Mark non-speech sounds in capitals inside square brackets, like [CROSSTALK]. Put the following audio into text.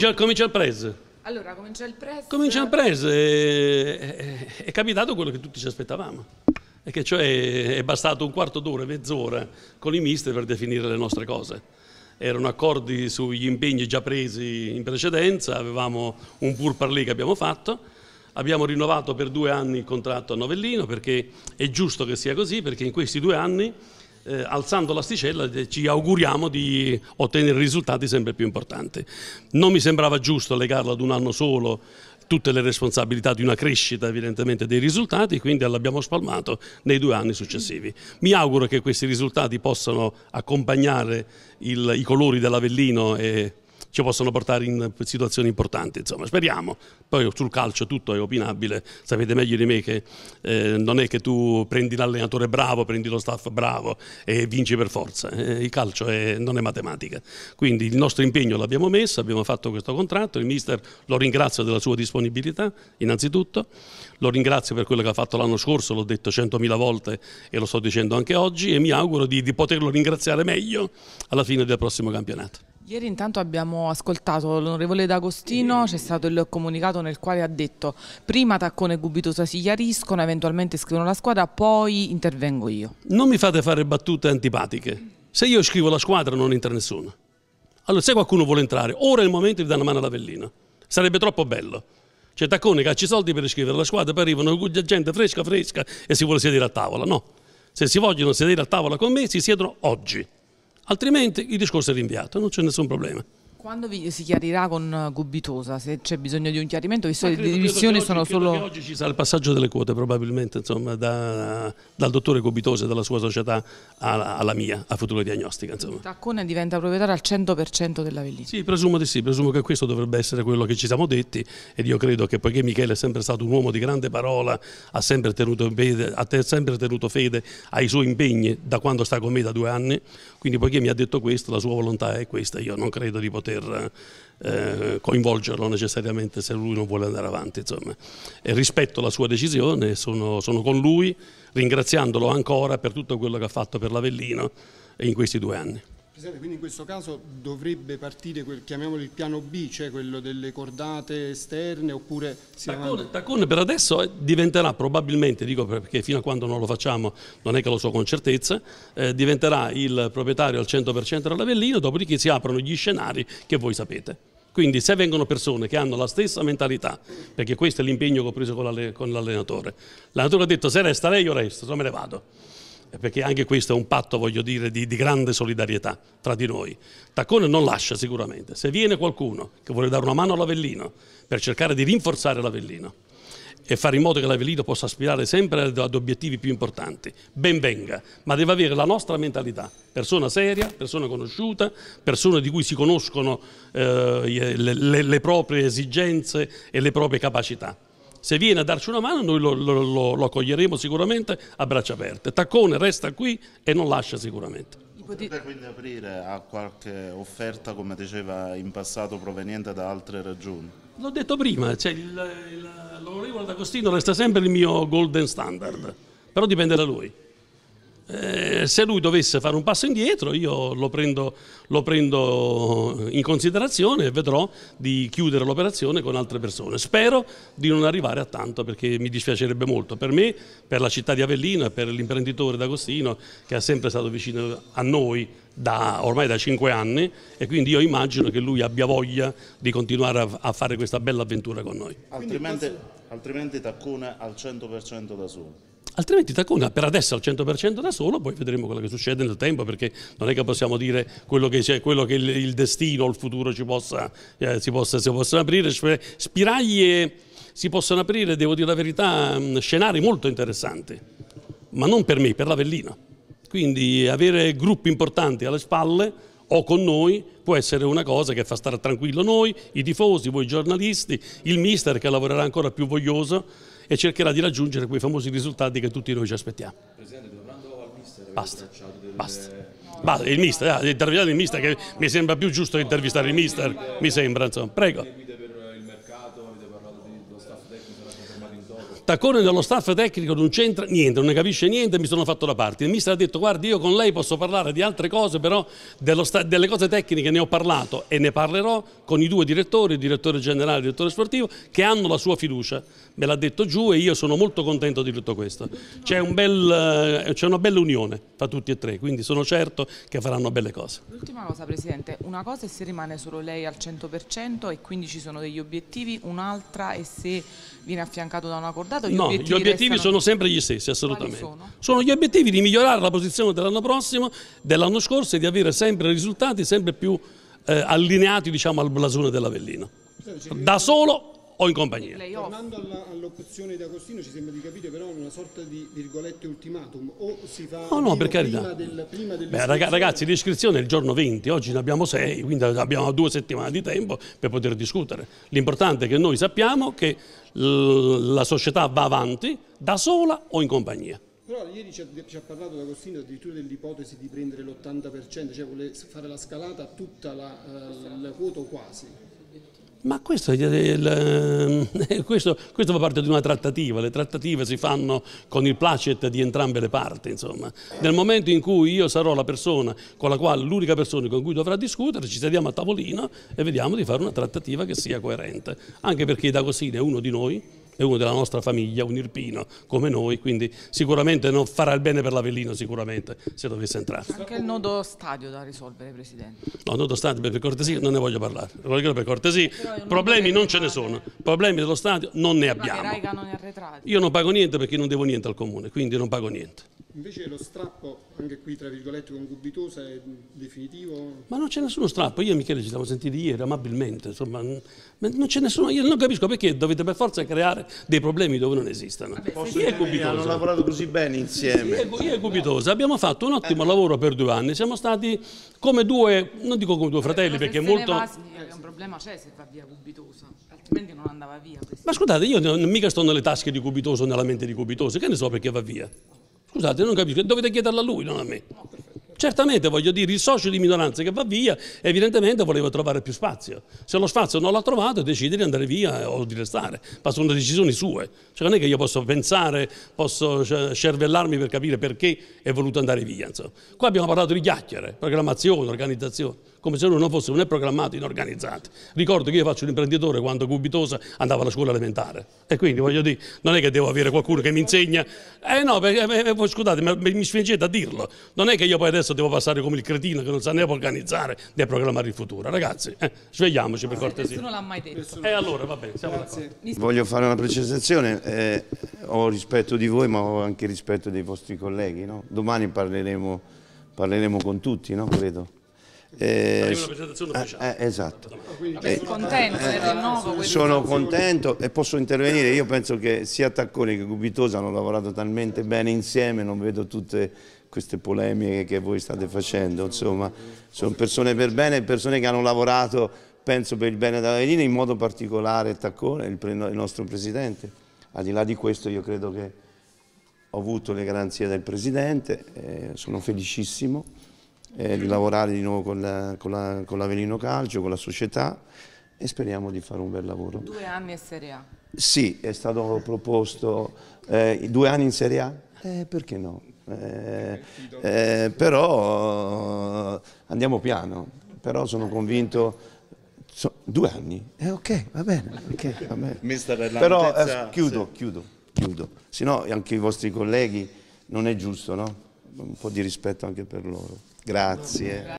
comincia, comincia, il press. Allora, comincia il press. Comincia il press e, e, eh, è capitato quello che tutti ci aspettavamo. E che cioè è bastato un quarto d'ora, mezz'ora con i mister per definire le nostre cose erano accordi sugli impegni già presi in precedenza, avevamo un pur parlé che abbiamo fatto, abbiamo rinnovato per due anni il contratto a Novellino perché è giusto che sia così, perché in questi due anni eh, alzando l'asticella eh, ci auguriamo di ottenere risultati sempre più importanti. Non mi sembrava giusto legarla ad un anno solo tutte le responsabilità di una crescita evidentemente dei risultati, quindi l'abbiamo spalmato nei due anni successivi. Mi auguro che questi risultati possano accompagnare il, i colori dell'Avellino e ci possono portare in situazioni importanti. Insomma, speriamo. Poi sul calcio tutto è opinabile, sapete meglio di me che eh, non è che tu prendi l'allenatore bravo, prendi lo staff bravo e vinci per forza. Eh, il calcio è, non è matematica. Quindi il nostro impegno l'abbiamo messo, abbiamo fatto questo contratto, il mister lo ringrazio della sua disponibilità innanzitutto, lo ringrazio per quello che ha fatto l'anno scorso, l'ho detto centomila volte e lo sto dicendo anche oggi e mi auguro di, di poterlo ringraziare meglio alla fine del prossimo campionato. Ieri intanto abbiamo ascoltato l'onorevole D'Agostino, c'è stato il comunicato nel quale ha detto prima Taccone e Gubitosa si chiariscono, eventualmente scrivono la squadra, poi intervengo io. Non mi fate fare battute antipatiche. Se io scrivo la squadra non entra nessuno. Allora se qualcuno vuole entrare, ora è il momento di dare una mano alla Vellina. Sarebbe troppo bello. Cioè Taccone caccia i soldi per scrivere la squadra, poi arrivano gente fresca fresca e si vuole sedere a tavola. No, se si vogliono sedere a tavola con me si siedono oggi. Altrimenti il discorso è rinviato, non c'è nessun problema. Quando vi, si chiarirà con eh, Gubitosa, se c'è bisogno di un chiarimento, visto che le divisioni sono oggi, solo... Oggi ci sarà il passaggio delle quote probabilmente, insomma, da, dal dottore Gubitosa e dalla sua società alla, alla mia, a Futura Diagnostica. Insomma. Il Taccone diventa proprietario al 100% della dell'Avellino. Sì, presumo di sì, presumo che questo dovrebbe essere quello che ci siamo detti ed io credo che poiché Michele è sempre stato un uomo di grande parola, ha sempre tenuto ha sempre tenuto fede ai suoi impegni da quando sta con me da due anni, quindi poiché mi ha detto questo, la sua volontà è questa, io non credo di poter poter eh, coinvolgerlo necessariamente se lui non vuole andare avanti. Insomma. E rispetto la sua decisione, sono, sono con lui, ringraziandolo ancora per tutto quello che ha fatto per l'Avellino in questi due anni. Presidente, quindi in questo caso dovrebbe partire quel, chiamiamolo il piano B, cioè quello delle cordate esterne oppure... Tacone, Tacone per adesso eh, diventerà probabilmente, dico perché fino a quando non lo facciamo non è che lo so con certezza, eh, diventerà il proprietario al 100% dell'Avellino, dopodiché si aprono gli scenari che voi sapete. Quindi se vengono persone che hanno la stessa mentalità, perché questo è l'impegno che ho preso con l'allenatore, l'allenatore ha detto se resta lei io resto, se me ne vado perché anche questo è un patto, voglio dire, di, di, grande solidarietà tra di noi. Taccone non lascia sicuramente. Se viene qualcuno che vuole dare una mano all'Avellino per cercare di rinforzare l'Avellino e fare in modo che l'Avellino possa aspirare sempre ad obiettivi più importanti, ben venga, ma deve avere la nostra mentalità, persona seria, persona conosciuta, persona di cui si conoscono eh, le, le, le proprie esigenze e le proprie capacità se viene a darci una mano noi lo, lo, lo, lo accoglieremo sicuramente a braccia aperte. Taccone resta qui e non lascia sicuramente. Potete quindi aprire a qualche offerta, come diceva in passato, proveniente da altre regioni? L'ho detto prima, cioè l'onorevole D'Agostino resta sempre il mio golden standard, però dipende da lui. Eh, se lui dovesse fare un passo indietro io lo prendo, lo prendo eh, in considerazione e vedrò di chiudere l'operazione con altre persone. Spero di non arrivare a tanto perché mi dispiacerebbe molto per me, per la città di Avellino e per l'imprenditore D'Agostino che è sempre stato vicino a noi da, ormai da cinque anni e quindi io immagino che lui abbia voglia di continuare a, a fare questa bella avventura con noi. Altrimenti, altrimenti taccone al 100% da solo altrimenti Tacogna per adesso al 100% da solo, poi vedremo quello che succede nel tempo, perché non è che possiamo dire quello che, cioè, quello che il, il, destino, il futuro ci possa, eh, si possa, si possano aprire, cioè, spiraglie, si possono aprire, devo dire la verità, mm, scenari molto interessanti, ma non per me, per l'Avellina. Quindi avere gruppi importanti alle spalle o con noi può essere una cosa che fa stare tranquillo noi, i tifosi, voi giornalisti, il mister che lavorerà ancora più voglioso e cercherà di raggiungere quei famosi risultati che tutti noi ci aspettiamo. Presidente, domando al mister. Basta, delle... basta. No. basta. Il mister, ah, il mister che mi sembra più giusto intervistare il mister, mi sembra, insomma. Prego. Taccone dello staff tecnico non c'entra niente, non ne capisce niente, mi sono fatto da parte. Il mister ha detto guardi io con lei posso parlare di altre cose, però delle cose tecniche ne ho parlato e ne parlerò con i due direttori, il direttore generale e il direttore sportivo, che hanno la sua fiducia. Me l'ha detto giù e io sono molto contento di tutto questo. C'è un bel, eh, una bella unione tra tutti e tre, quindi sono certo che faranno belle cose. L'ultima cosa Presidente, una cosa è se rimane solo lei al 100% e quindi ci sono degli obiettivi, un'altra è se viene affiancato da un accordato? Gli no, obiettivi gli obiettivi sono sempre gli stessi, assolutamente. Sono? sono? gli obiettivi di migliorare la posizione dell'anno prossimo, dell'anno scorso e di avere sempre risultati sempre più eh, allineati diciamo, al blasone dell'Avellino. Da solo o in compagnia. Tornando alla, all'opzione di Agostino ci sembra di capire però una sorta di virgolette ultimatum o si fa oh, no, no, per carità. Del, Beh, ragazzi l'iscrizione è il giorno 20, oggi ne abbiamo 6, quindi abbiamo due settimane di tempo per poter discutere. L'importante è che noi sappiamo che la società va avanti da sola o in compagnia. Però ieri ci ha, ci ha parlato D'Agostino addirittura dell'ipotesi di prendere l'80%, cioè vuole fare la scalata tutta la, eh, la, la quota o quasi. Ma questo, il, ehm, [LAUGHS] questo, questo, fa parte di una trattativa, le trattative si fanno con il placet di entrambe le parti. Insomma. Nel momento in cui io sarò la persona con la quale, l'unica persona con cui dovrà discutere, ci sediamo a tavolino e vediamo di fare una trattativa che sia coerente. Anche perché D'Agostino è uno di noi, è uno della nostra famiglia, un irpino come noi, quindi sicuramente non farà il bene per l'Avellino sicuramente se dovesse entrare. Anche il nodo stadio da risolvere Presidente. No, nodo stadio per cortesia non ne voglio parlare, voglio per cortesia, non problemi non ce ne sono, problemi dello stadio non ne abbiamo. Io non pago niente perché non devo niente al comune, quindi non pago niente. Invece lo strappo, anche qui tra virgolette con Gubitosa, è definitivo? Ma non c'è nessuno strappo, io e Michele ci siamo sentiti ieri amabilmente, insomma, non c'è nessuno, io non capisco perché dovete per forza creare dei problemi dove non esistono. io e Gubitosa. Hanno lavorato così bene insieme. Io, io e Gubitosa abbiamo fatto un ottimo eh. lavoro per due anni, siamo stati come due, non dico come due fratelli perché è molto... Ma eh, un problema c'è se va via Gubitosa, altrimenti non andava via. Ma scusate, io non, mica sto nelle tasche di Gubitoso o nella mente di Gubitoso, che ne so perché va via? Scusate, non capisco, dovete chiederla a lui, non a me. Certamente, voglio dire, il socio di minoranza che va via evidentemente voleva trovare più spazio. Se lo spazio non l'ha trovato, decide di andare via o di restare. Ma sono decisioni sue. Cioè, non è che io posso pensare, posso cervellarmi per capire perché è voluto andare via. Insomma. Qua abbiamo parlato di chiacchiere, programmazione, organizzazione come se loro non fossero né programmati né organizzati. Ricordo che io faccio l'imprenditore quando Gubitosa andava alla scuola elementare e quindi voglio dire, non è che devo avere qualcuno che mi insegna, eh no, perché, eh, eh, eh scusate, ma mi spingete a dirlo, non è che io poi adesso devo passare come il cretino che non sa né organizzare né programmare il futuro. Ragazzi, eh, svegliamoci per eh, cortesia. Nessuno l'ha mai detto. E eh, allora, va bene, siamo d'accordo. Voglio fare una precisazione, eh, ho rispetto di voi ma ho anche rispetto dei vostri colleghi, no? domani parleremo, parleremo con tutti, no? credo. Eh, eh, eh, esatto. Eh, contento eh, sono contento e posso intervenire. Io penso che sia Tacconi che Gubitosa hanno lavorato talmente bene insieme, non vedo tutte queste polemiche che voi state facendo. Insomma, sono persone per bene, persone che hanno lavorato, penso, per il bene della linea, in modo particolare Taccone, il, il nostro presidente. Al di là di questo, io credo che ho avuto le garanzie del presidente, eh, sono felicissimo eh, di lavorare di nuovo con, la, con, la, con l'Avelino Calcio, con la società e speriamo di fare un bel lavoro. Due anni in Serie A? Sì, è stato proposto eh, due anni in Serie A, eh, perché no? Eh, eh, però andiamo piano, però sono convinto... So, due anni? Eh, ok, va bene. Okay, va bene. Però chiudo, eh, sì. chiudo, chiudo, chiudo. Se no anche i vostri colleghi non è giusto, no? un po' di rispetto anche per loro. Grazie.